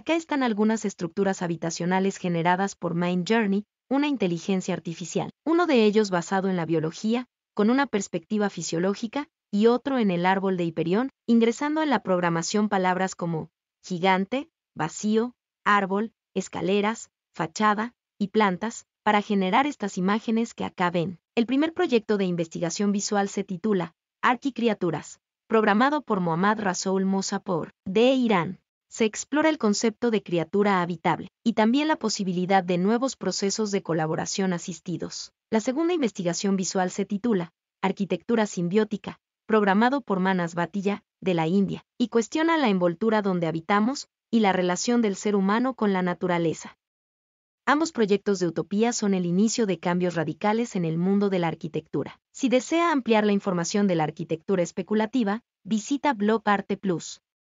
Acá están algunas estructuras habitacionales generadas por Mind Journey, una inteligencia artificial, uno de ellos basado en la biología, con una perspectiva fisiológica, y otro en el árbol de Hiperión, ingresando en la programación palabras como gigante, vacío, árbol, escaleras, fachada y plantas, para generar estas imágenes que acá ven. El primer proyecto de investigación visual se titula Criaturas, programado por Mohammad Rasoul Mosapour, de Irán se explora el concepto de criatura habitable y también la posibilidad de nuevos procesos de colaboración asistidos. La segunda investigación visual se titula Arquitectura simbiótica, programado por Manas Batilla, de la India, y cuestiona la envoltura donde habitamos y la relación del ser humano con la naturaleza. Ambos proyectos de utopía son el inicio de cambios radicales en el mundo de la arquitectura. Si desea ampliar la información de la arquitectura especulativa, visita Blog Arte Plus.